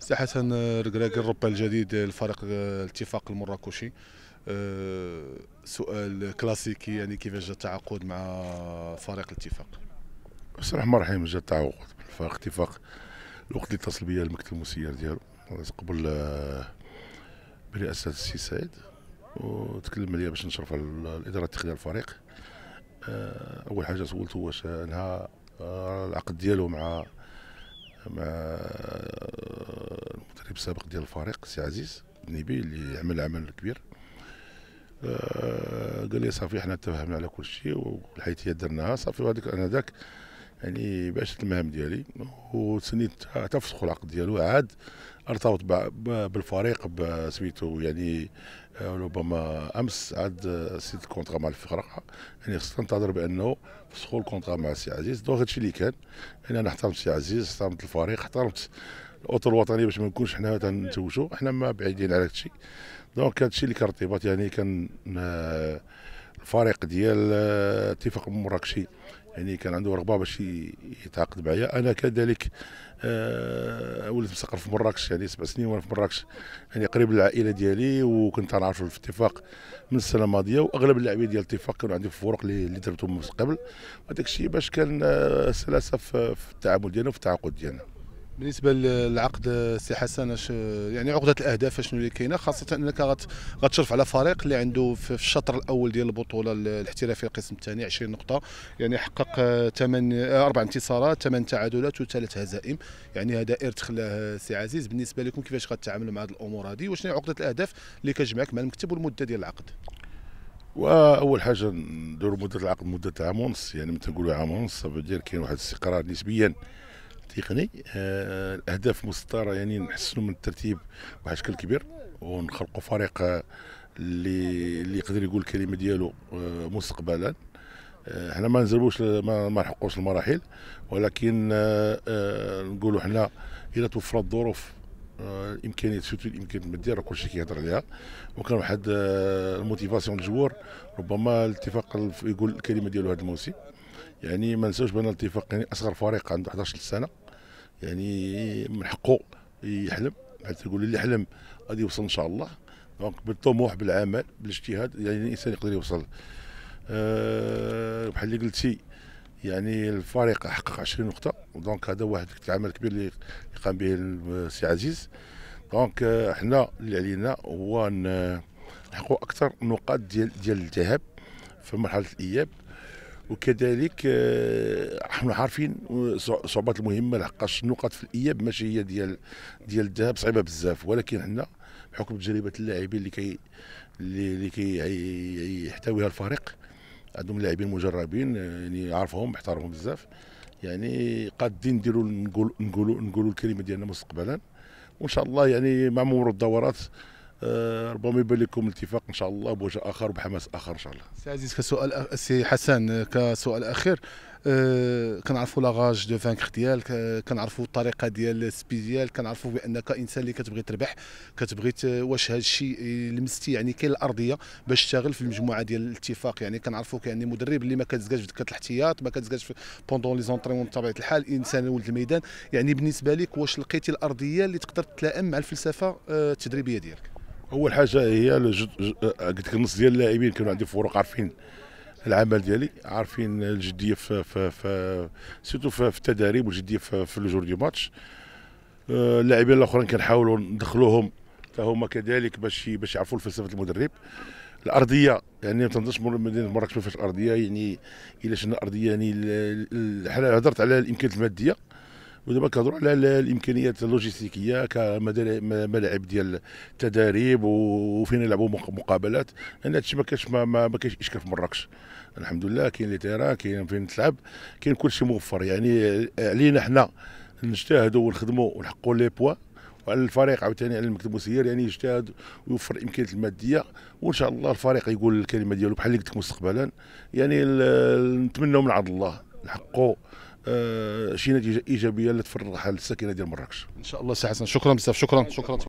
سي حسن الركراكي الربا الجديد لفريق الاتفاق المراكشي أه، سؤال كلاسيكي يعني كيفاش جا التعاقد مع فريق الاتفاق بسم الرحمن الرحيم جا التعاقد مع فريق الاتفاق الوقت اللي اتصل بيا المكتب المسير ديالو قبل آه، برئاسة السي سعيد وتكلم عليا باش نشرف على الاداره التقنيه الفريق آه، اول حاجه سولته واش انها آه، العقد ديالو مع مع المدرب السابق ديال الفريق سي عزيز النبي اللي عمل عمل كبير قال لي صافي حنا تفاهمنا على كل شيء والحيتيه درناها صافي وهذيك انا ذاك يعني باش المهام ديالي وتسنيت حتى فسخ العقد ديالو عاد ارتبط بالفريق بسميتو يعني آه، ربما امس عاد آه، سيت الكونترا مع الفرقه يعني خصنا ننتظر بانه فسخوا الكونترا مع السي عزيز دونك هادشي اللي كان يعني انا احترمت السي عزيز احترمت الفريق احترمت الاطر الوطنيه باش ما نكونش حنا تنتوجوا حنا ما بعيدين على هادشي دونك هادشي اللي كان ارتباط يعني كان آه، الفريق ديال اتفاق مراكشي يعني كان عنده رغبه باش يتعاقد معايا انا كذلك آه، ولدت مسقر في مراكش يعني سبع سنين وانا في مراكش يعني قريب للعائله ديالي وكنت نعرفه في الاتفاق من السنه الماضيه واغلب اللاعبين ديال الاتفاق كانوا عندي في الفرق اللي دربتهم من قبل وداك الشيء باش كان آه، سلاسه في التعامل ديالنا وفي التعاقد ديالنا بالنسبه للعقد سي حسن اش يعني عقده الاهداف شنو اللي كاينه خاصه انك غتشرف على فريق اللي عنده في الشطر الاول ديال البطوله الاحترافيه القسم الثاني 20 نقطه يعني حقق ثمان آه، اربع انتصارات ثمان تعادلات وثلاث هزائم يعني هذا ارث خلاه سي عزيز بالنسبه لكم كيفاش غتعاملوا مع هذه الامور هذه وشنو عقده الاهداف اللي كتجمعك مع المكتب والمده ديال العقد واول حاجه نديروا مده العقد مده عام ونص يعني متى نقولوا عام ونص كاين واحد الاستقرار نسبيا تقني آه، الاهداف مسطره يعني نحسنوا من الترتيب بواحد الشكل كبير ونخلقوا فريق آه، اللي اللي يقدر يقول الكلمه ديالو آه، مستقبلا حنا ما نزربوش ما, نحقوش المراحل ولكن نقولوا حنا الى توفرت الظروف الامكانيات سيرتو الامكانيات الماديه راه كلشي كيهضر عليها وكان واحد الموتيفاسيون الجوار ربما الاتفاق يقول الكلمه ديالو هذا الموسم يعني ما نساوش بان الاتفاق يعني اصغر فريق عنده 11 سنه يعني من حقه يحلم حتى يقول اللي حلم غادي يوصل ان شاء الله دونك بالطموح بالعمل بالاجتهاد يعني الانسان يقدر يوصل أه بحال اللي قلتي يعني الفريق حقق 20 نقطه دونك هذا واحد العمل كبير اللي قام به السي عزيز دونك حنا اللي علينا هو نحققوا اكثر نقاط ديال ديال الذهاب في مرحله الاياب وكذلك احنا آه، عارفين صعوبات المهمه لحقاش النقط في الاياب ماشي هي ديال ديال الذهب صعيبه بزاف ولكن حنا بحكم تجربه اللاعبين اللي كي اللي كيحتويها الفريق عندهم لاعبين مجربين آه، يعني عارفهم محترمهم بزاف يعني قادين نديروا نقولوا نقولوا نقولوا الكلمه ديالنا مستقبلا وان شاء الله يعني مع مرور الدورات آه، ربما يبان لكم الاتفاق ان شاء الله بوجه اخر وبحماس اخر ان شاء الله سي عزيز كسؤال سي حسن كسؤال اخير آه، كنعرفوا لاغاج دو فانكر ديالك كنعرفوا الطريقه ديال السبي ديالك كنعرفوا بانك انسان اللي كتبغي تربح كتبغي واش هذا الشيء لمستي يعني كاين الارضيه باش تشتغل في المجموعه ديال الاتفاق يعني كنعرفوك يعني مدرب اللي ما كتزكاش في دكه الاحتياط ما كتزكاش في بوندون لي زونطريمون بطبيعه الحال انسان ولد الميدان يعني بالنسبه لك واش لقيتي الارضيه اللي تقدر تتلائم مع الفلسفه آه، التدريبيه ديالك اول حاجه هي آه، قلت لك النص ديال اللاعبين كانوا عندي فرق عارفين العمل ديالي عارفين الجديه في في في سيتو في, التدريب والجديه في, في الجور دي ماتش آه، اللاعبين الاخرين كنحاولوا ندخلوهم حتى هما كذلك باش باش يعرفوا فلسفه المدرب الارضيه يعني ما تنظرش مدينه مراكش ما فيهاش ارضيه يعني الا شفنا ارضيه يعني هضرت على الامكانيات الماديه ودابا كنهضروا على الامكانيات اللوجيستيكيه كملاعب ديال التدريب وفين يلعبوا مقابلات لان هادشي ما كاينش ما, كاينش اشكال في مراكش الحمد لله كاين لي تيران كاين فين تلعب كاين كلشي موفر يعني آه، علينا حنا نجتهدوا ونخدموا ونحققوا لي بوا وعلى الفريق عاوتاني على المكتب المسير يعني يجتهد ويوفر الامكانيات الماديه وان شاء الله الفريق يقول الكلمه ديالو بحال اللي قلت لك مستقبلا يعني نتمنوا من عند الله نحققوا آه، شي نتيجه ايجابيه اللي تفرحها للساكنه ديال مراكش ان شاء الله سي حسن شكرا بزاف شكرا شكرا